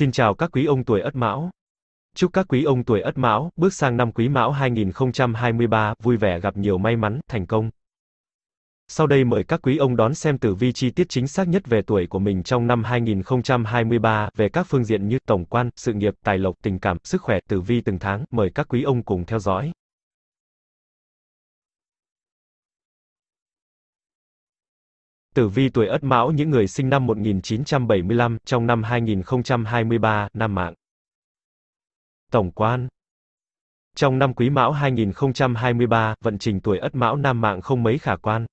Xin chào các quý ông tuổi Ất Mão. Chúc các quý ông tuổi Ất Mão bước sang năm Quý Mão 2023 vui vẻ gặp nhiều may mắn, thành công. Sau đây mời các quý ông đón xem tử vi chi tiết chính xác nhất về tuổi của mình trong năm 2023 về các phương diện như tổng quan, sự nghiệp, tài lộc, tình cảm, sức khỏe, tử vi từng tháng, mời các quý ông cùng theo dõi. Tử vi tuổi Ất Mão những người sinh năm 1975 trong năm 2023, năm mạng. Tổng quan Trong năm Quý Mão 2023, vận trình tuổi Ất Mão nam mạng không mấy khả quan.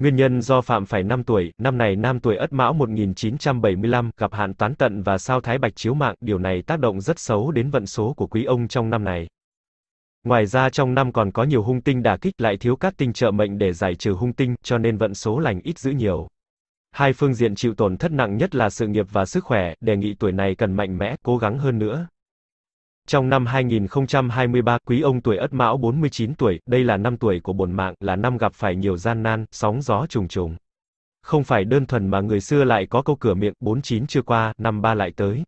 Nguyên nhân do phạm phải 5 tuổi, năm này nam tuổi Ất Mão 1975 gặp hạn toán tận và sao thái bạch chiếu mạng, điều này tác động rất xấu đến vận số của quý ông trong năm này. Ngoài ra trong năm còn có nhiều hung tinh đả kích lại thiếu các tinh trợ mệnh để giải trừ hung tinh, cho nên vận số lành ít giữ nhiều. Hai phương diện chịu tổn thất nặng nhất là sự nghiệp và sức khỏe, đề nghị tuổi này cần mạnh mẽ, cố gắng hơn nữa. Trong năm 2023, quý ông tuổi Ất Mão 49 tuổi, đây là năm tuổi của bổn mạng, là năm gặp phải nhiều gian nan, sóng gió trùng trùng. Không phải đơn thuần mà người xưa lại có câu cửa miệng 49 chưa qua, năm ba lại tới.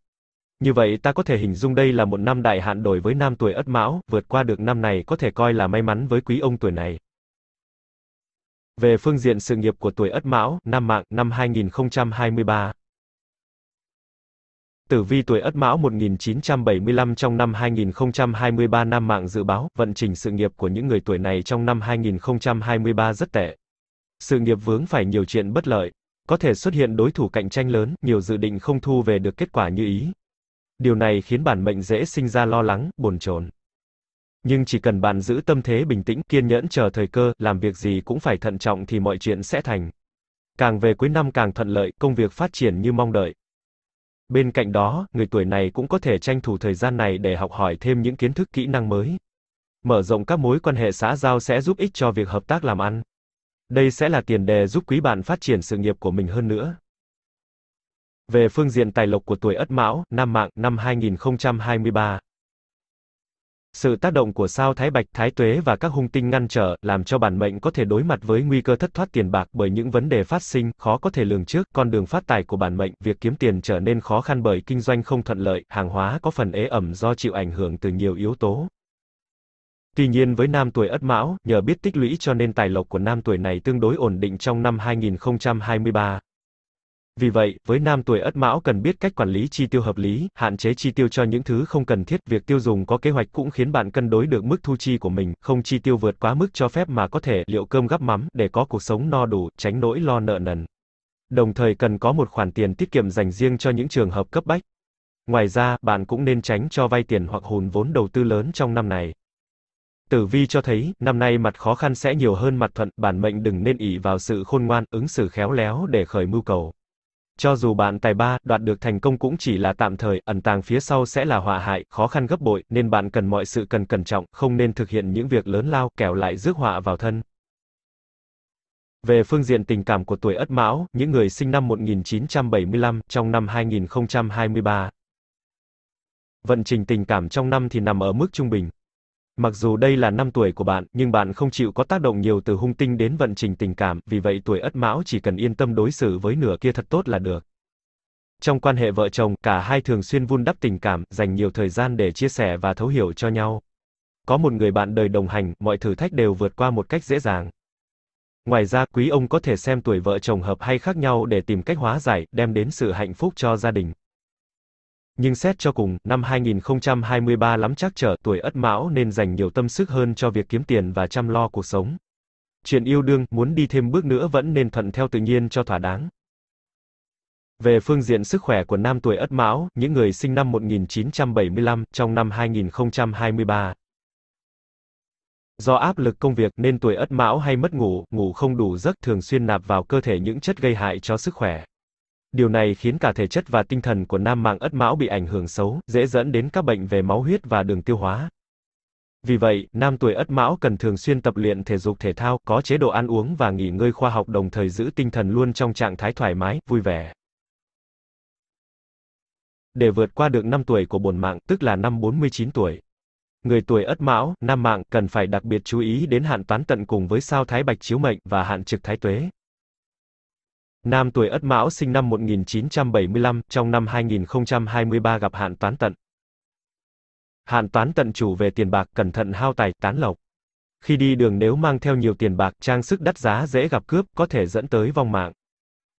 Như vậy ta có thể hình dung đây là một năm đại hạn đổi với nam tuổi Ất Mão, vượt qua được năm này có thể coi là may mắn với quý ông tuổi này. Về phương diện sự nghiệp của tuổi Ất Mão, năm mạng, năm 2023. Tử vi tuổi Ất Mão 1975 trong năm 2023 năm mạng dự báo, vận trình sự nghiệp của những người tuổi này trong năm 2023 rất tệ. Sự nghiệp vướng phải nhiều chuyện bất lợi, có thể xuất hiện đối thủ cạnh tranh lớn, nhiều dự định không thu về được kết quả như ý, Điều này khiến bản mệnh dễ sinh ra lo lắng, bồn chồn. Nhưng chỉ cần bạn giữ tâm thế bình tĩnh, kiên nhẫn chờ thời cơ, làm việc gì cũng phải thận trọng thì mọi chuyện sẽ thành. Càng về cuối năm càng thuận lợi, công việc phát triển như mong đợi. Bên cạnh đó, người tuổi này cũng có thể tranh thủ thời gian này để học hỏi thêm những kiến thức kỹ năng mới. Mở rộng các mối quan hệ xã giao sẽ giúp ích cho việc hợp tác làm ăn. Đây sẽ là tiền đề giúp quý bạn phát triển sự nghiệp của mình hơn nữa. Về phương diện tài lộc của tuổi Ất Mão, Nam Mạng, năm 2023. Sự tác động của sao Thái Bạch, Thái Tuế và các hung tinh ngăn trở, làm cho bản mệnh có thể đối mặt với nguy cơ thất thoát tiền bạc bởi những vấn đề phát sinh, khó có thể lường trước, con đường phát tài của bản mệnh, việc kiếm tiền trở nên khó khăn bởi kinh doanh không thuận lợi, hàng hóa có phần ế ẩm do chịu ảnh hưởng từ nhiều yếu tố. Tuy nhiên với nam tuổi Ất Mão, nhờ biết tích lũy cho nên tài lộc của nam tuổi này tương đối ổn định trong năm 2023. Vì vậy, với nam tuổi Ất Mão cần biết cách quản lý chi tiêu hợp lý, hạn chế chi tiêu cho những thứ không cần thiết, việc tiêu dùng có kế hoạch cũng khiến bạn cân đối được mức thu chi của mình, không chi tiêu vượt quá mức cho phép mà có thể liệu cơm gắp mắm để có cuộc sống no đủ, tránh nỗi lo nợ nần. Đồng thời cần có một khoản tiền tiết kiệm dành riêng cho những trường hợp cấp bách. Ngoài ra, bạn cũng nên tránh cho vay tiền hoặc hùn vốn đầu tư lớn trong năm này. Tử vi cho thấy, năm nay mặt khó khăn sẽ nhiều hơn mặt thuận, bản mệnh đừng nên ỷ vào sự khôn ngoan, ứng xử khéo léo để khởi mưu cầu. Cho dù bạn tài ba, đoạt được thành công cũng chỉ là tạm thời, ẩn tàng phía sau sẽ là họa hại, khó khăn gấp bội, nên bạn cần mọi sự cần cẩn trọng, không nên thực hiện những việc lớn lao, kẻo lại rước họa vào thân. Về phương diện tình cảm của tuổi Ất Mão, những người sinh năm 1975, trong năm 2023. Vận trình tình cảm trong năm thì nằm ở mức trung bình. Mặc dù đây là năm tuổi của bạn, nhưng bạn không chịu có tác động nhiều từ hung tinh đến vận trình tình cảm, vì vậy tuổi ất mão chỉ cần yên tâm đối xử với nửa kia thật tốt là được. Trong quan hệ vợ chồng, cả hai thường xuyên vun đắp tình cảm, dành nhiều thời gian để chia sẻ và thấu hiểu cho nhau. Có một người bạn đời đồng hành, mọi thử thách đều vượt qua một cách dễ dàng. Ngoài ra, quý ông có thể xem tuổi vợ chồng hợp hay khác nhau để tìm cách hóa giải, đem đến sự hạnh phúc cho gia đình. Nhưng xét cho cùng, năm 2023 lắm chắc trở, tuổi Ất Mão nên dành nhiều tâm sức hơn cho việc kiếm tiền và chăm lo cuộc sống. Chuyện yêu đương, muốn đi thêm bước nữa vẫn nên thuận theo tự nhiên cho thỏa đáng. Về phương diện sức khỏe của nam tuổi Ất Mão, những người sinh năm 1975 trong năm 2023. Do áp lực công việc nên tuổi Ất Mão hay mất ngủ, ngủ không đủ giấc thường xuyên nạp vào cơ thể những chất gây hại cho sức khỏe. Điều này khiến cả thể chất và tinh thần của nam mạng ất mão bị ảnh hưởng xấu, dễ dẫn đến các bệnh về máu huyết và đường tiêu hóa. Vì vậy, nam tuổi ất mão cần thường xuyên tập luyện thể dục thể thao, có chế độ ăn uống và nghỉ ngơi khoa học đồng thời giữ tinh thần luôn trong trạng thái thoải mái, vui vẻ. Để vượt qua được năm tuổi của bổn mạng, tức là năm 49 tuổi, Người tuổi Ất Mão, nam mạng cần phải đặc biệt chú ý đến hạn toán tận cùng với sao Thái Bạch chiếu mệnh và hạn trực Thái Tuế. Nam tuổi Ất Mão sinh năm 1975, trong năm 2023 gặp hạn toán tận. Hạn toán tận chủ về tiền bạc, cẩn thận hao tài, tán lộc. Khi đi đường nếu mang theo nhiều tiền bạc, trang sức đắt giá dễ gặp cướp, có thể dẫn tới vong mạng.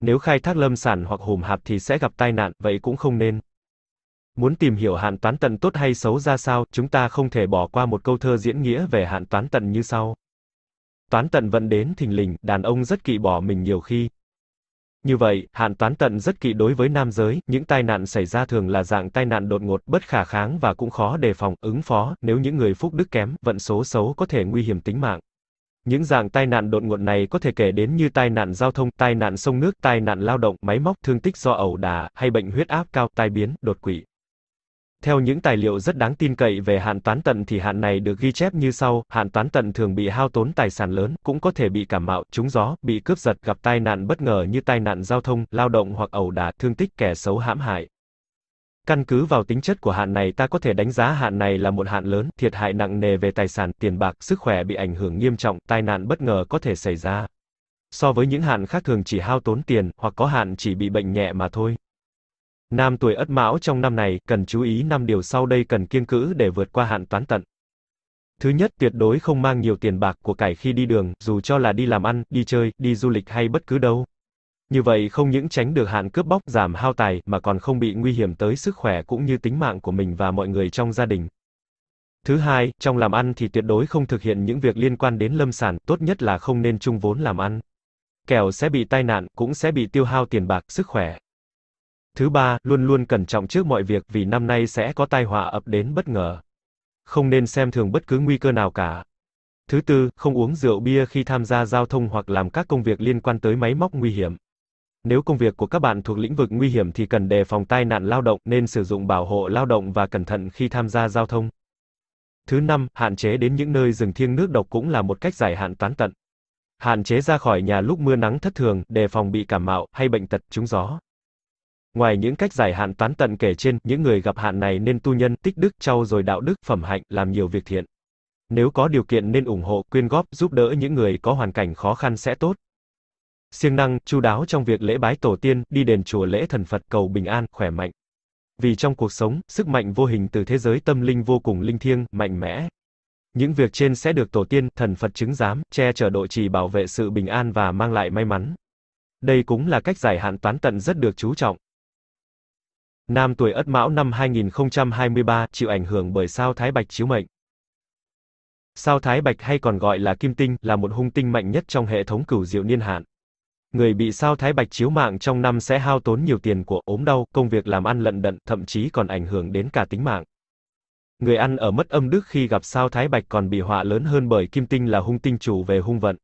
Nếu khai thác lâm sản hoặc hùm hạp thì sẽ gặp tai nạn, vậy cũng không nên. Muốn tìm hiểu hạn toán tận tốt hay xấu ra sao, chúng ta không thể bỏ qua một câu thơ diễn nghĩa về hạn toán tận như sau. Toán tận vận đến thình lình, đàn ông rất kỵ bỏ mình nhiều khi, như vậy, hạn toán tận rất kỵ đối với nam giới, những tai nạn xảy ra thường là dạng tai nạn đột ngột, bất khả kháng và cũng khó đề phòng, ứng phó, nếu những người phúc đức kém, vận số xấu có thể nguy hiểm tính mạng. Những dạng tai nạn đột ngột này có thể kể đến như tai nạn giao thông, tai nạn sông nước, tai nạn lao động, máy móc, thương tích do ẩu đả hay bệnh huyết áp cao, tai biến, đột quỵ. Theo những tài liệu rất đáng tin cậy về hạn toán tận thì hạn này được ghi chép như sau, hạn toán tận thường bị hao tốn tài sản lớn, cũng có thể bị cảm mạo, trúng gió, bị cướp giật, gặp tai nạn bất ngờ như tai nạn giao thông, lao động hoặc ẩu đả, thương tích, kẻ xấu hãm hại. Căn cứ vào tính chất của hạn này ta có thể đánh giá hạn này là một hạn lớn, thiệt hại nặng nề về tài sản, tiền bạc, sức khỏe bị ảnh hưởng nghiêm trọng, tai nạn bất ngờ có thể xảy ra. So với những hạn khác thường chỉ hao tốn tiền, hoặc có hạn chỉ bị bệnh nhẹ mà thôi. Nam tuổi Ất Mão trong năm này cần chú ý 5 điều sau đây cần kiêng cữ để vượt qua hạn toán tận. Thứ nhất, tuyệt đối không mang nhiều tiền bạc của cải khi đi đường, dù cho là đi làm ăn, đi chơi, đi du lịch hay bất cứ đâu. Như vậy không những tránh được hạn cướp bóc, giảm hao tài mà còn không bị nguy hiểm tới sức khỏe cũng như tính mạng của mình và mọi người trong gia đình. Thứ hai, trong làm ăn thì tuyệt đối không thực hiện những việc liên quan đến lâm sản, tốt nhất là không nên chung vốn làm ăn. Kẻo sẽ bị tai nạn, cũng sẽ bị tiêu hao tiền bạc, sức khỏe. Thứ ba, luôn luôn cẩn trọng trước mọi việc vì năm nay sẽ có tai họa ập đến bất ngờ. Không nên xem thường bất cứ nguy cơ nào cả. Thứ tư, không uống rượu bia khi tham gia giao thông hoặc làm các công việc liên quan tới máy móc nguy hiểm. Nếu công việc của các bạn thuộc lĩnh vực nguy hiểm thì cần đề phòng tai nạn lao động nên sử dụng bảo hộ lao động và cẩn thận khi tham gia giao thông. Thứ năm, hạn chế đến những nơi rừng thiêng nước độc cũng là một cách giải hạn toán tận. Hạn chế ra khỏi nhà lúc mưa nắng thất thường, đề phòng bị cảm mạo hay bệnh tật trúng gió. Ngoài những cách giải hạn tán tận kể trên, những người gặp hạn này nên tu nhân, tích đức, trau dồi đạo đức, phẩm hạnh, làm nhiều việc thiện. Nếu có điều kiện nên ủng hộ, quyên góp, giúp đỡ những người có hoàn cảnh khó khăn sẽ tốt. Siêng năng, chu đáo trong việc lễ bái tổ tiên, đi đền chùa lễ thần Phật cầu bình an, khỏe mạnh. Vì trong cuộc sống, sức mạnh vô hình từ thế giới tâm linh vô cùng linh thiêng, mạnh mẽ. Những việc trên sẽ được tổ tiên, thần Phật chứng giám, che chở độ trì bảo vệ sự bình an và mang lại may mắn. Đây cũng là cách giải hạn toán tận rất được chú trọng. Nam tuổi Ất Mão năm 2023 chịu ảnh hưởng bởi sao Thái Bạch chiếu mệnh. Sao Thái Bạch hay còn gọi là Kim Tinh là một hung tinh mạnh nhất trong hệ thống cửu diệu niên hạn. Người bị sao Thái Bạch chiếu mạng trong năm sẽ hao tốn nhiều tiền của ốm đau, công việc làm ăn lận đận, thậm chí còn ảnh hưởng đến cả tính mạng. Người ăn ở mất âm đức khi gặp sao Thái Bạch còn bị họa lớn hơn bởi Kim Tinh là hung tinh chủ về hung vận.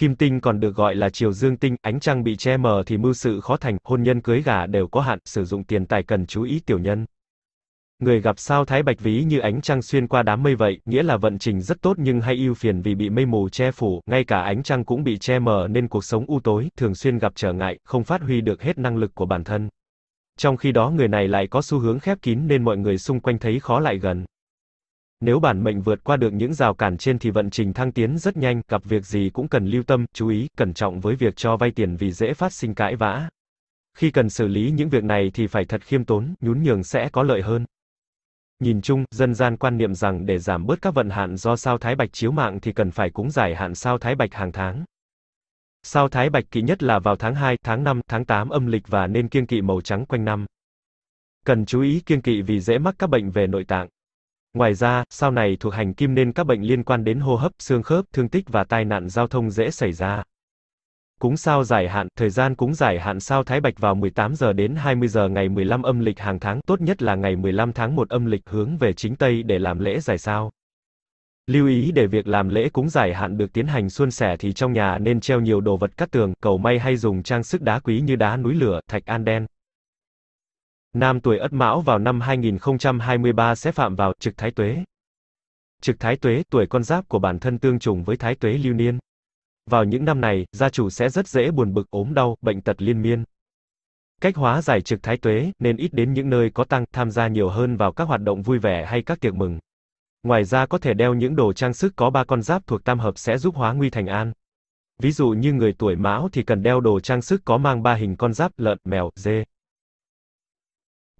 Kim tinh còn được gọi là chiều dương tinh, ánh trăng bị che mờ thì mưu sự khó thành, hôn nhân cưới gà đều có hạn, sử dụng tiền tài cần chú ý tiểu nhân. Người gặp sao thái bạch ví như ánh trăng xuyên qua đám mây vậy, nghĩa là vận trình rất tốt nhưng hay ưu phiền vì bị mây mù che phủ, ngay cả ánh trăng cũng bị che mờ nên cuộc sống u tối, thường xuyên gặp trở ngại, không phát huy được hết năng lực của bản thân. Trong khi đó người này lại có xu hướng khép kín nên mọi người xung quanh thấy khó lại gần. Nếu bản mệnh vượt qua được những rào cản trên thì vận trình thăng tiến rất nhanh, gặp việc gì cũng cần lưu tâm, chú ý, cẩn trọng với việc cho vay tiền vì dễ phát sinh cãi vã. Khi cần xử lý những việc này thì phải thật khiêm tốn, nhún nhường sẽ có lợi hơn. Nhìn chung, dân gian quan niệm rằng để giảm bớt các vận hạn do sao Thái Bạch chiếu mạng thì cần phải cúng giải hạn sao Thái Bạch hàng tháng. Sao Thái Bạch kỵ nhất là vào tháng 2, tháng 5, tháng 8 âm lịch và nên kiêng kỵ màu trắng quanh năm. Cần chú ý kiêng kỵ vì dễ mắc các bệnh về nội tạng. Ngoài ra, sau này thuộc hành kim nên các bệnh liên quan đến hô hấp, xương khớp, thương tích và tai nạn giao thông dễ xảy ra. Cúng sao giải hạn, thời gian cúng giải hạn sao Thái Bạch vào 18 giờ đến 20 giờ ngày 15 âm lịch hàng tháng, tốt nhất là ngày 15 tháng 1 âm lịch hướng về chính Tây để làm lễ giải sao. Lưu ý để việc làm lễ cúng giải hạn được tiến hành suôn sẻ thì trong nhà nên treo nhiều đồ vật cắt tường, cầu may hay dùng trang sức đá quý như đá núi lửa, thạch an đen. Nam tuổi Ất Mão vào năm 2023 sẽ phạm vào trực thái tuế. Trực thái tuế, tuổi con giáp của bản thân tương trùng với thái tuế lưu niên. Vào những năm này, gia chủ sẽ rất dễ buồn bực, ốm đau, bệnh tật liên miên. Cách hóa giải trực thái tuế, nên ít đến những nơi có tăng, tham gia nhiều hơn vào các hoạt động vui vẻ hay các tiệc mừng. Ngoài ra có thể đeo những đồ trang sức có ba con giáp thuộc tam hợp sẽ giúp hóa nguy thành an. Ví dụ như người tuổi mão thì cần đeo đồ trang sức có mang ba hình con giáp lợn, mèo, dê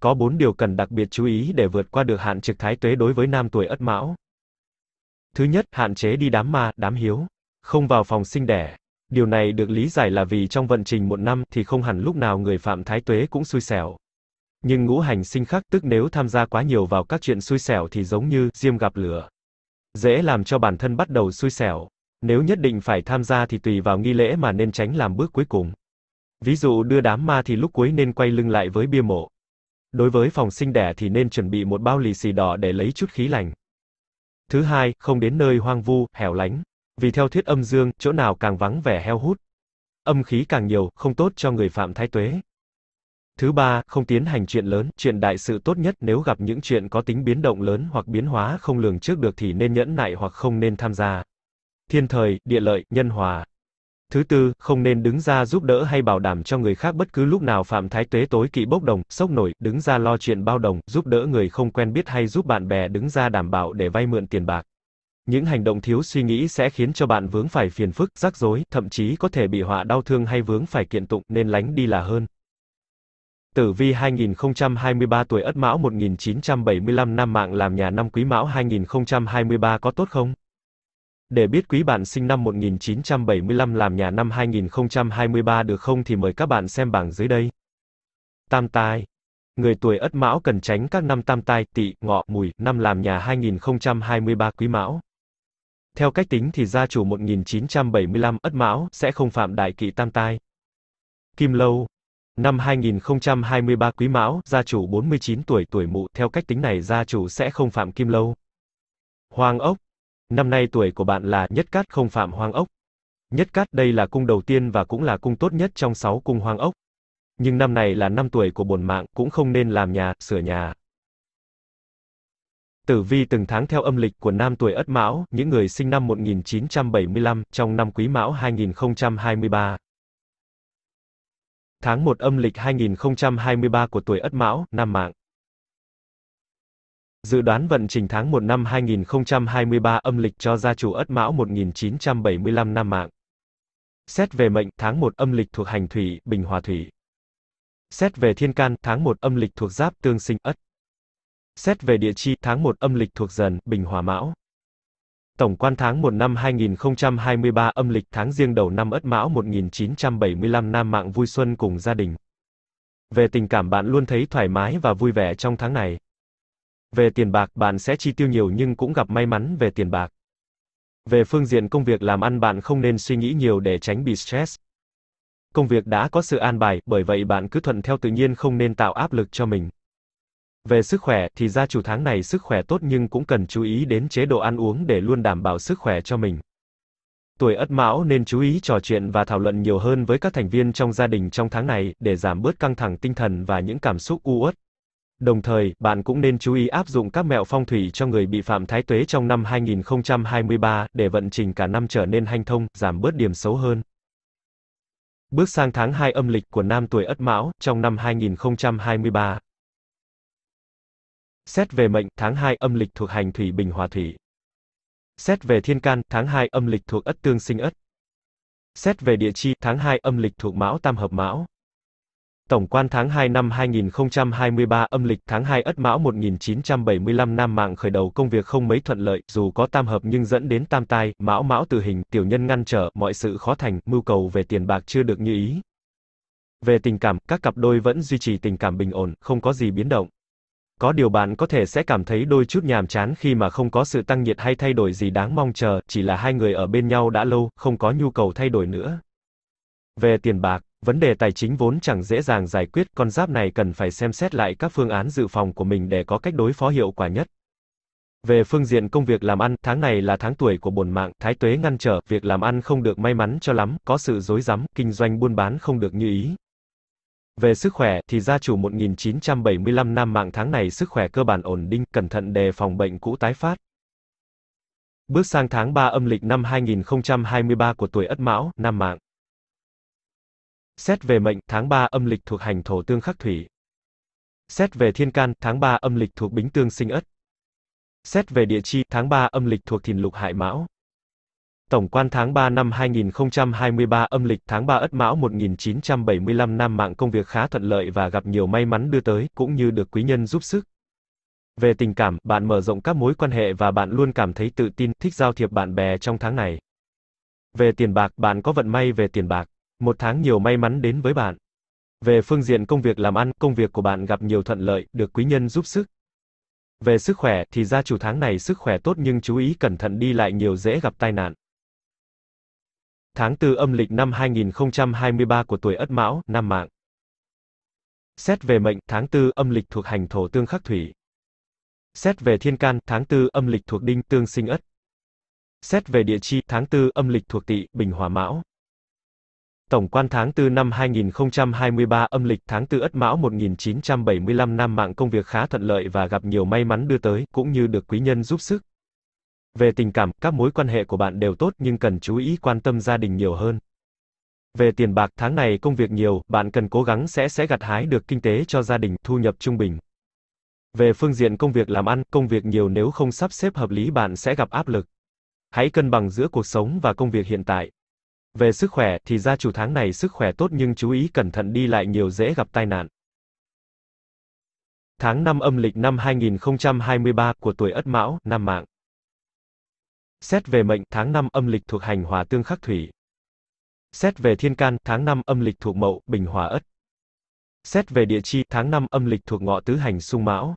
có 4 điều cần đặc biệt chú ý để vượt qua được hạn trực thái tuế đối với nam tuổi Ất Mão. Thứ nhất, hạn chế đi đám ma, đám hiếu, không vào phòng sinh đẻ. Điều này được lý giải là vì trong vận trình một năm thì không hẳn lúc nào người phạm thái tuế cũng xui xẻo. Nhưng ngũ hành sinh khắc tức nếu tham gia quá nhiều vào các chuyện xui xẻo thì giống như diêm gặp lửa. Dễ làm cho bản thân bắt đầu xui xẻo. Nếu nhất định phải tham gia thì tùy vào nghi lễ mà nên tránh làm bước cuối cùng. Ví dụ đưa đám ma thì lúc cuối nên quay lưng lại với bia mộ. Đối với phòng sinh đẻ thì nên chuẩn bị một bao lì xì đỏ để lấy chút khí lành. Thứ hai, không đến nơi hoang vu, hẻo lánh. Vì theo thuyết âm dương, chỗ nào càng vắng vẻ heo hút. Âm khí càng nhiều, không tốt cho người phạm thái tuế. Thứ ba, không tiến hành chuyện lớn, chuyện đại sự tốt nhất nếu gặp những chuyện có tính biến động lớn hoặc biến hóa không lường trước được thì nên nhẫn nại hoặc không nên tham gia. Thiên thời, địa lợi, nhân hòa. Thứ tư, không nên đứng ra giúp đỡ hay bảo đảm cho người khác bất cứ lúc nào Phạm Thái Tuế tối kỵ bốc đồng, sốc nổi, đứng ra lo chuyện bao đồng, giúp đỡ người không quen biết hay giúp bạn bè đứng ra đảm bảo để vay mượn tiền bạc. Những hành động thiếu suy nghĩ sẽ khiến cho bạn vướng phải phiền phức, rắc rối, thậm chí có thể bị họa đau thương hay vướng phải kiện tụng, nên lánh đi là hơn. Tử vi 2023 tuổi Ất Mão 1975 năm mạng làm nhà năm Quý Mão 2023 có tốt không? Để biết quý bạn sinh năm 1975 làm nhà năm 2023 được không thì mời các bạn xem bảng dưới đây. Tam tai. Người tuổi Ất Mão cần tránh các năm tam tai, Tỵ, Ngọ, Mùi, năm làm nhà 2023 Quý Mão. Theo cách tính thì gia chủ 1975 Ất Mão sẽ không phạm đại kỵ tam tai. Kim Lâu. Năm 2023 Quý Mão, gia chủ 49 tuổi tuổi Mụ, theo cách tính này gia chủ sẽ không phạm Kim Lâu. Hoàng Ốc. Năm nay tuổi của bạn là Nhất Cát không phạm hoang ốc. Nhất Cát đây là cung đầu tiên và cũng là cung tốt nhất trong 6 cung hoang ốc. Nhưng năm này là năm tuổi của bổn mạng, cũng không nên làm nhà, sửa nhà. Tử vi từng tháng theo âm lịch của nam tuổi Ất Mão, những người sinh năm 1975 trong năm Quý Mão 2023. Tháng 1 âm lịch 2023 của tuổi Ất Mão, nam mạng. Dự đoán vận trình tháng 1 năm 2023 âm lịch cho gia chủ Ất Mão 1975 năm mạng. Xét về mệnh, tháng 1 âm lịch thuộc hành thủy, bình hòa thủy. Xét về thiên can, tháng 1 âm lịch thuộc giáp tương sinh Ất. Xét về địa chi, tháng 1 âm lịch thuộc dần, bình hòa mão. Tổng quan tháng 1 năm 2023 âm lịch tháng riêng đầu năm Ất Mão 1975 Nam Mạng vui xuân cùng gia đình. Về tình cảm bạn luôn thấy thoải mái và vui vẻ trong tháng này. Về tiền bạc bạn sẽ chi tiêu nhiều nhưng cũng gặp may mắn về tiền bạc. Về phương diện công việc làm ăn bạn không nên suy nghĩ nhiều để tránh bị stress. Công việc đã có sự an bài, bởi vậy bạn cứ thuận theo tự nhiên không nên tạo áp lực cho mình. Về sức khỏe thì gia chủ tháng này sức khỏe tốt nhưng cũng cần chú ý đến chế độ ăn uống để luôn đảm bảo sức khỏe cho mình. Tuổi Ất Mão nên chú ý trò chuyện và thảo luận nhiều hơn với các thành viên trong gia đình trong tháng này để giảm bớt căng thẳng tinh thần và những cảm xúc u uất. Đồng thời, bạn cũng nên chú ý áp dụng các mẹo phong thủy cho người bị phạm thái tuế trong năm 2023 để vận trình cả năm trở nên hanh thông, giảm bớt điểm xấu hơn. Bước sang tháng 2 âm lịch của nam tuổi Ất Mão trong năm 2023. Xét về mệnh, tháng 2 âm lịch thuộc hành thủy bình hòa thủy. Xét về thiên can, tháng 2 âm lịch thuộc Ất tương sinh Ất. Xét về địa chi, tháng 2 âm lịch thuộc Mão tam hợp Mão. Tổng quan tháng 2 năm 2023 âm lịch tháng 2 Ất Mão 1975 Nam mạng khởi đầu công việc không mấy thuận lợi, dù có tam hợp nhưng dẫn đến tam tai, Mão Mão tử hình, tiểu nhân ngăn trở, mọi sự khó thành, mưu cầu về tiền bạc chưa được như ý. Về tình cảm, các cặp đôi vẫn duy trì tình cảm bình ổn, không có gì biến động. Có điều bạn có thể sẽ cảm thấy đôi chút nhàm chán khi mà không có sự tăng nhiệt hay thay đổi gì đáng mong chờ, chỉ là hai người ở bên nhau đã lâu, không có nhu cầu thay đổi nữa. Về tiền bạc Vấn đề tài chính vốn chẳng dễ dàng giải quyết, con giáp này cần phải xem xét lại các phương án dự phòng của mình để có cách đối phó hiệu quả nhất. Về phương diện công việc làm ăn, tháng này là tháng tuổi của bổn mạng, thái tuế ngăn trở, việc làm ăn không được may mắn cho lắm, có sự rối rắm, kinh doanh buôn bán không được như ý. Về sức khỏe, thì gia chủ 1975 năm mạng tháng này sức khỏe cơ bản ổn định, cẩn thận đề phòng bệnh cũ tái phát. Bước sang tháng 3 âm lịch năm 2023 của tuổi Ất Mão, năm mạng. Xét về mệnh, tháng 3 âm lịch thuộc hành thổ tương khắc thủy. Xét về thiên can, tháng 3 âm lịch thuộc bính tương sinh ất. Xét về địa chi, tháng 3 âm lịch thuộc thìn lục hại mão. Tổng quan tháng 3 năm 2023 âm lịch tháng 3 Ất Mão 1975 năm mạng công việc khá thuận lợi và gặp nhiều may mắn đưa tới, cũng như được quý nhân giúp sức. Về tình cảm, bạn mở rộng các mối quan hệ và bạn luôn cảm thấy tự tin, thích giao thiệp bạn bè trong tháng này. Về tiền bạc, bạn có vận may về tiền bạc. Một tháng nhiều may mắn đến với bạn. Về phương diện công việc làm ăn, công việc của bạn gặp nhiều thuận lợi, được quý nhân giúp sức. Về sức khỏe, thì gia chủ tháng này sức khỏe tốt nhưng chú ý cẩn thận đi lại nhiều dễ gặp tai nạn. Tháng 4 âm lịch năm 2023 của tuổi Ất Mão, năm mạng. Xét về mệnh, tháng 4 âm lịch thuộc hành thổ tương khắc thủy. Xét về thiên can, tháng 4 âm lịch thuộc đinh tương sinh ất. Xét về địa chi, tháng 4 âm lịch thuộc tỵ, bình hòa mão. Tổng quan tháng 4 năm 2023 âm lịch tháng 4 Ất Mão 1975 năm mạng công việc khá thuận lợi và gặp nhiều may mắn đưa tới, cũng như được quý nhân giúp sức. Về tình cảm, các mối quan hệ của bạn đều tốt nhưng cần chú ý quan tâm gia đình nhiều hơn. Về tiền bạc, tháng này công việc nhiều, bạn cần cố gắng sẽ sẽ gặt hái được kinh tế cho gia đình, thu nhập trung bình. Về phương diện công việc làm ăn, công việc nhiều nếu không sắp xếp hợp lý bạn sẽ gặp áp lực. Hãy cân bằng giữa cuộc sống và công việc hiện tại. Về sức khỏe, thì gia chủ tháng này sức khỏe tốt nhưng chú ý cẩn thận đi lại nhiều dễ gặp tai nạn. Tháng 5 âm lịch năm 2023 của tuổi Ất Mão, năm Mạng. Xét về mệnh, tháng 5 âm lịch thuộc hành hòa tương khắc thủy. Xét về thiên can, tháng 5 âm lịch thuộc mậu, bình hòa ất. Xét về địa chi, tháng 5 âm lịch thuộc ngọ tứ hành sung mão.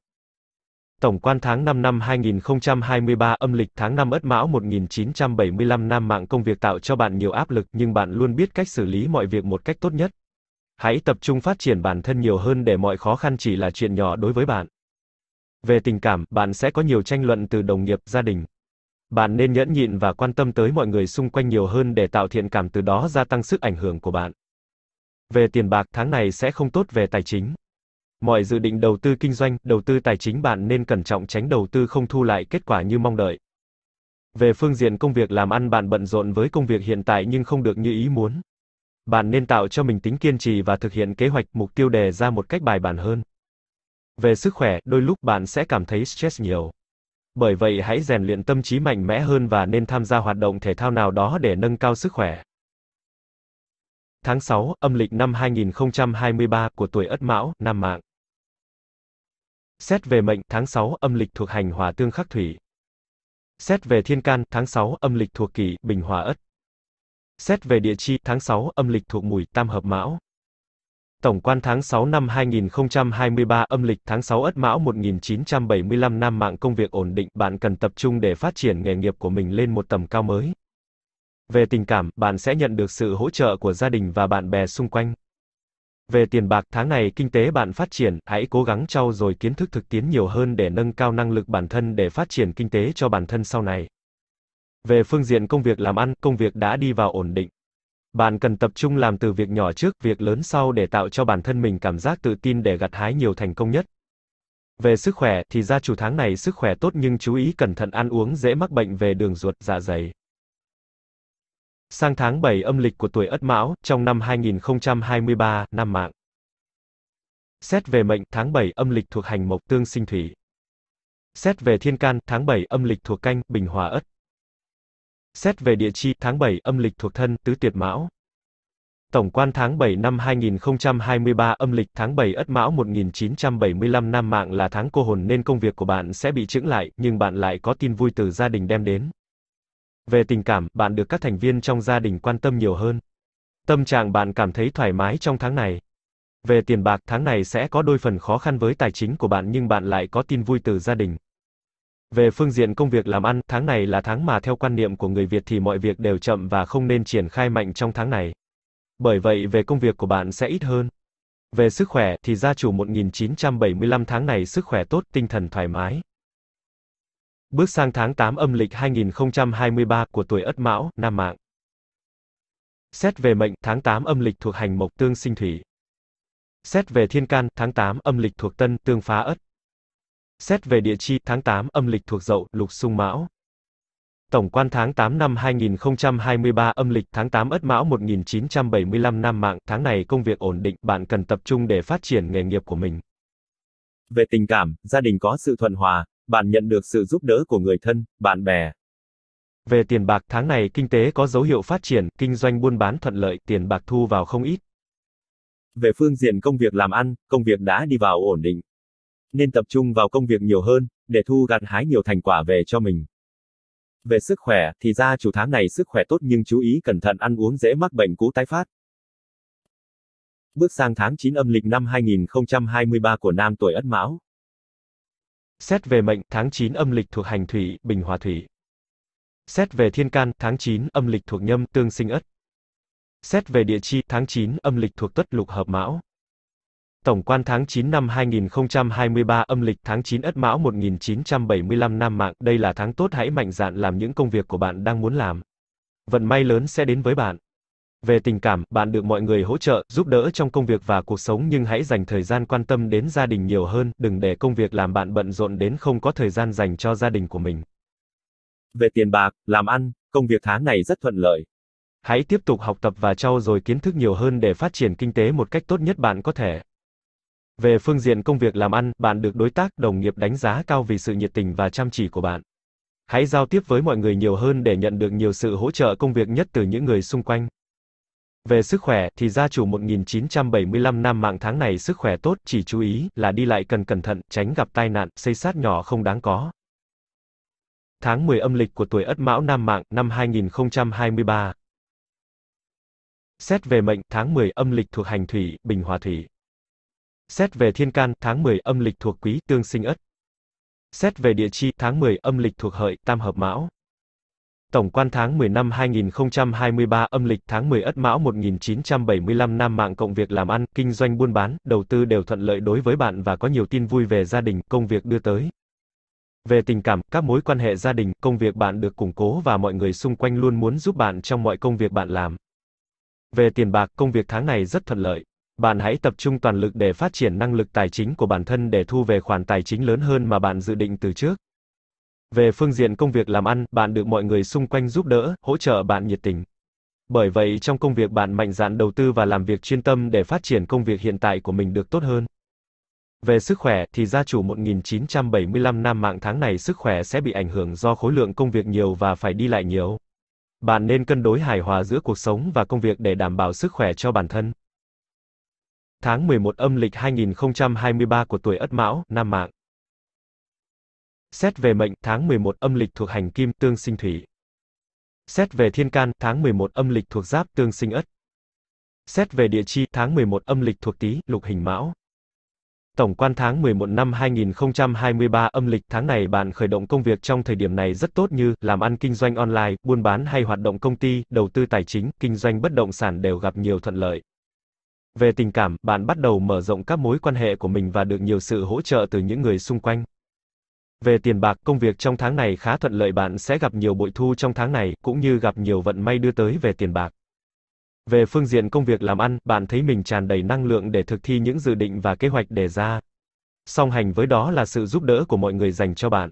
Tổng quan tháng 5 năm 2023 âm lịch tháng 5 Ất Mão 1975 Nam mạng công việc tạo cho bạn nhiều áp lực nhưng bạn luôn biết cách xử lý mọi việc một cách tốt nhất. Hãy tập trung phát triển bản thân nhiều hơn để mọi khó khăn chỉ là chuyện nhỏ đối với bạn. Về tình cảm, bạn sẽ có nhiều tranh luận từ đồng nghiệp, gia đình. Bạn nên nhẫn nhịn và quan tâm tới mọi người xung quanh nhiều hơn để tạo thiện cảm từ đó gia tăng sức ảnh hưởng của bạn. Về tiền bạc, tháng này sẽ không tốt về tài chính. Mọi dự định đầu tư kinh doanh, đầu tư tài chính bạn nên cẩn trọng tránh đầu tư không thu lại kết quả như mong đợi. Về phương diện công việc làm ăn bạn bận rộn với công việc hiện tại nhưng không được như ý muốn. Bạn nên tạo cho mình tính kiên trì và thực hiện kế hoạch, mục tiêu đề ra một cách bài bản hơn. Về sức khỏe, đôi lúc bạn sẽ cảm thấy stress nhiều. Bởi vậy hãy rèn luyện tâm trí mạnh mẽ hơn và nên tham gia hoạt động thể thao nào đó để nâng cao sức khỏe. Tháng 6, âm lịch năm 2023 của tuổi Ất Mão, nam mạng. Xét về mệnh, tháng 6, âm lịch thuộc hành hỏa tương khắc thủy. Xét về thiên can, tháng 6, âm lịch thuộc kỷ, bình hòa ất. Xét về địa chi, tháng 6, âm lịch thuộc mùi, tam hợp mão. Tổng quan tháng 6 năm 2023 âm lịch tháng 6 Ất Mão 1975 năm mạng công việc ổn định, bạn cần tập trung để phát triển nghề nghiệp của mình lên một tầm cao mới. Về tình cảm, bạn sẽ nhận được sự hỗ trợ của gia đình và bạn bè xung quanh. Về tiền bạc, tháng này kinh tế bạn phát triển, hãy cố gắng trau dồi kiến thức thực tiễn nhiều hơn để nâng cao năng lực bản thân để phát triển kinh tế cho bản thân sau này. Về phương diện công việc làm ăn, công việc đã đi vào ổn định. Bạn cần tập trung làm từ việc nhỏ trước, việc lớn sau để tạo cho bản thân mình cảm giác tự tin để gặt hái nhiều thành công nhất. Về sức khỏe thì gia chủ tháng này sức khỏe tốt nhưng chú ý cẩn thận ăn uống dễ mắc bệnh về đường ruột, dạ dày sang tháng 7 âm lịch của tuổi Ất Mão, trong năm 2023, năm mạng. Xét về mệnh, tháng 7 âm lịch thuộc hành mộc tương sinh thủy. Xét về thiên can, tháng 7 âm lịch thuộc canh, bình hòa ất. Xét về địa chi, tháng 7 âm lịch thuộc thân, tứ tuyệt mão. Tổng quan tháng 7 năm 2023 âm lịch tháng 7 Ất Mão 1975 năm Mạng là tháng cô hồn nên công việc của bạn sẽ bị chững lại, nhưng bạn lại có tin vui từ gia đình đem đến. Về tình cảm, bạn được các thành viên trong gia đình quan tâm nhiều hơn. Tâm trạng bạn cảm thấy thoải mái trong tháng này. Về tiền bạc, tháng này sẽ có đôi phần khó khăn với tài chính của bạn nhưng bạn lại có tin vui từ gia đình. Về phương diện công việc làm ăn, tháng này là tháng mà theo quan niệm của người Việt thì mọi việc đều chậm và không nên triển khai mạnh trong tháng này. Bởi vậy về công việc của bạn sẽ ít hơn. Về sức khỏe thì gia chủ 1975 tháng này sức khỏe tốt, tinh thần thoải mái. Bước sang tháng 8 âm lịch 2023 của tuổi Ất Mão, Nam Mạng. Xét về mệnh, tháng 8 âm lịch thuộc hành mộc tương sinh thủy. Xét về thiên can, tháng 8 âm lịch thuộc tân, tương phá Ất. Xét về địa chi, tháng 8 âm lịch thuộc dậu, lục sung mão. Tổng quan tháng 8 năm 2023 âm lịch tháng 8 Ất Mão 1975 Nam Mạng, tháng này công việc ổn định, bạn cần tập trung để phát triển nghề nghiệp của mình. Về tình cảm, gia đình có sự thuận hòa, bạn nhận được sự giúp đỡ của người thân, bạn bè. Về tiền bạc tháng này kinh tế có dấu hiệu phát triển, kinh doanh buôn bán thuận lợi, tiền bạc thu vào không ít. Về phương diện công việc làm ăn, công việc đã đi vào ổn định. Nên tập trung vào công việc nhiều hơn, để thu gặt hái nhiều thành quả về cho mình. Về sức khỏe, thì ra chủ tháng này sức khỏe tốt nhưng chú ý cẩn thận ăn uống dễ mắc bệnh cũ tái phát. Bước sang tháng 9 âm lịch năm 2023 của nam tuổi Ất Mão, xét về mệnh, tháng 9 âm lịch thuộc hành thủy, bình hòa thủy. Xét về thiên can, tháng 9 âm lịch thuộc nhâm, tương sinh ất. Xét về địa chi, tháng 9 âm lịch thuộc tuất lục hợp mão. Tổng quan tháng 9 năm 2023 âm lịch tháng 9 Ất Mão 1975 Nam Mạng, đây là tháng tốt hãy mạnh dạn làm những công việc của bạn đang muốn làm. Vận may lớn sẽ đến với bạn. Về tình cảm, bạn được mọi người hỗ trợ, giúp đỡ trong công việc và cuộc sống nhưng hãy dành thời gian quan tâm đến gia đình nhiều hơn, đừng để công việc làm bạn bận rộn đến không có thời gian dành cho gia đình của mình. Về tiền bạc, làm ăn, công việc tháng này rất thuận lợi. Hãy tiếp tục học tập và trau dồi kiến thức nhiều hơn để phát triển kinh tế một cách tốt nhất bạn có thể. Về phương diện công việc làm ăn, bạn được đối tác, đồng nghiệp đánh giá cao vì sự nhiệt tình và chăm chỉ của bạn. Hãy giao tiếp với mọi người nhiều hơn để nhận được nhiều sự hỗ trợ công việc nhất từ những người xung quanh. Về sức khỏe, thì gia chủ 1975 năm mạng tháng này sức khỏe tốt, chỉ chú ý là đi lại cần cẩn thận, tránh gặp tai nạn, xây sát nhỏ không đáng có. Tháng 10 âm lịch của tuổi Ất Mão Nam Mạng, năm 2023. Xét về mệnh, tháng 10 âm lịch thuộc hành thủy, bình hòa thủy. Xét về thiên can, tháng 10 âm lịch thuộc quý, tương sinh Ất. Xét về địa chi, tháng 10 âm lịch thuộc hợi, tam hợp mão. Tổng quan tháng 10 năm 2023 âm lịch tháng 10 Ất Mão 1975 Nam mạng cộng việc làm ăn, kinh doanh buôn bán, đầu tư đều thuận lợi đối với bạn và có nhiều tin vui về gia đình, công việc đưa tới. Về tình cảm, các mối quan hệ gia đình, công việc bạn được củng cố và mọi người xung quanh luôn muốn giúp bạn trong mọi công việc bạn làm. Về tiền bạc, công việc tháng này rất thuận lợi. Bạn hãy tập trung toàn lực để phát triển năng lực tài chính của bản thân để thu về khoản tài chính lớn hơn mà bạn dự định từ trước. Về phương diện công việc làm ăn, bạn được mọi người xung quanh giúp đỡ, hỗ trợ bạn nhiệt tình. Bởi vậy trong công việc bạn mạnh dạn đầu tư và làm việc chuyên tâm để phát triển công việc hiện tại của mình được tốt hơn. Về sức khỏe thì gia chủ 1975 nam mạng tháng này sức khỏe sẽ bị ảnh hưởng do khối lượng công việc nhiều và phải đi lại nhiều. Bạn nên cân đối hài hòa giữa cuộc sống và công việc để đảm bảo sức khỏe cho bản thân. Tháng 11 âm lịch 2023 của tuổi Ất Mão, nam mạng Xét về mệnh, tháng 11 âm lịch thuộc hành kim, tương sinh thủy. Xét về thiên can, tháng 11 âm lịch thuộc giáp, tương sinh ất. Xét về địa chi, tháng 11 âm lịch thuộc tý, lục hình mão. Tổng quan tháng 11 năm 2023 âm lịch tháng này bạn khởi động công việc trong thời điểm này rất tốt như làm ăn kinh doanh online, buôn bán hay hoạt động công ty, đầu tư tài chính, kinh doanh bất động sản đều gặp nhiều thuận lợi. Về tình cảm, bạn bắt đầu mở rộng các mối quan hệ của mình và được nhiều sự hỗ trợ từ những người xung quanh. Về tiền bạc, công việc trong tháng này khá thuận lợi bạn sẽ gặp nhiều bội thu trong tháng này, cũng như gặp nhiều vận may đưa tới về tiền bạc. Về phương diện công việc làm ăn, bạn thấy mình tràn đầy năng lượng để thực thi những dự định và kế hoạch đề ra. Song hành với đó là sự giúp đỡ của mọi người dành cho bạn.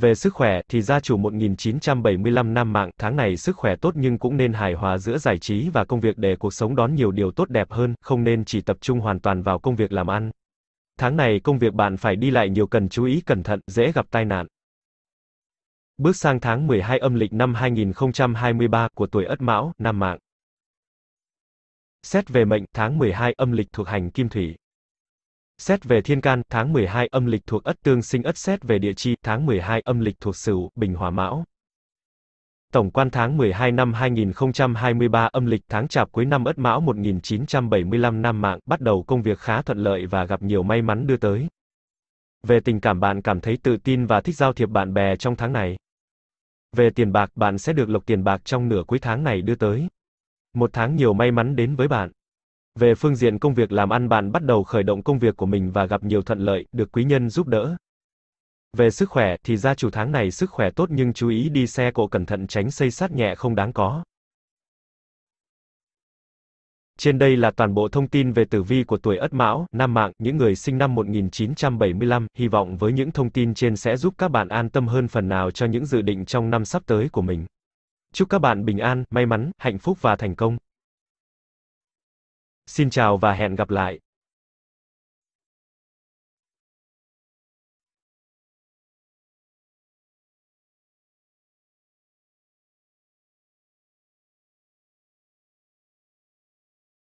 Về sức khỏe, thì gia chủ 1975 năm mạng, tháng này sức khỏe tốt nhưng cũng nên hài hòa giữa giải trí và công việc để cuộc sống đón nhiều điều tốt đẹp hơn, không nên chỉ tập trung hoàn toàn vào công việc làm ăn. Tháng này công việc bạn phải đi lại nhiều cần chú ý cẩn thận, dễ gặp tai nạn. Bước sang tháng 12 âm lịch năm 2023 của tuổi Ất Mão, Nam Mạng. Xét về mệnh, tháng 12 âm lịch thuộc hành Kim Thủy. Xét về thiên can, tháng 12 âm lịch thuộc Ất Tương Sinh Ất xét về địa chi, tháng 12 âm lịch thuộc Sửu, Bình Hỏa Mão. Tổng quan tháng 12 năm 2023 âm lịch tháng chạp cuối năm Ất Mão 1975 Nam Mạng bắt đầu công việc khá thuận lợi và gặp nhiều may mắn đưa tới. Về tình cảm bạn cảm thấy tự tin và thích giao thiệp bạn bè trong tháng này. Về tiền bạc bạn sẽ được lộc tiền bạc trong nửa cuối tháng này đưa tới. Một tháng nhiều may mắn đến với bạn. Về phương diện công việc làm ăn bạn bắt đầu khởi động công việc của mình và gặp nhiều thuận lợi, được quý nhân giúp đỡ. Về sức khỏe, thì gia chủ tháng này sức khỏe tốt nhưng chú ý đi xe cộ cẩn thận tránh xây sát nhẹ không đáng có. Trên đây là toàn bộ thông tin về tử vi của tuổi Ất Mão, Nam Mạng, những người sinh năm 1975, hy vọng với những thông tin trên sẽ giúp các bạn an tâm hơn phần nào cho những dự định trong năm sắp tới của mình. Chúc các bạn bình an, may mắn, hạnh phúc và thành công. Xin chào và hẹn gặp lại.